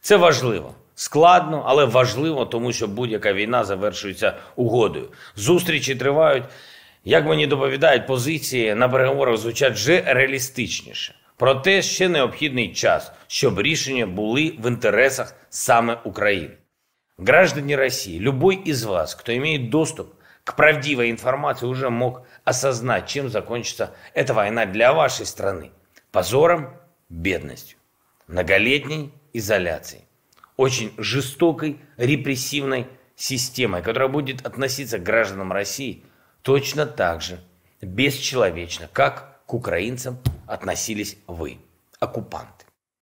Це важливо. Складно, але важливо, тому що будь-яка війна завершується угодою. Зустрічі тривають. Як мені доповідають, позиції на переговорах звучать вже реалістичніше. Проте ще необхідний час, щоб рішення були в інтересах саме України. Граждані Росії, любой із вас, хто имеет доступ к правдивой информации, уже мог осознать, чем закончится эта война для вашей страны. Позором, бедностью. многолетней изоляцией, очень жестокой, репрессивной системой, которая будет относиться к гражданам России точно так же, бесчеловечно, как к украинцам относились вы, оккупанты.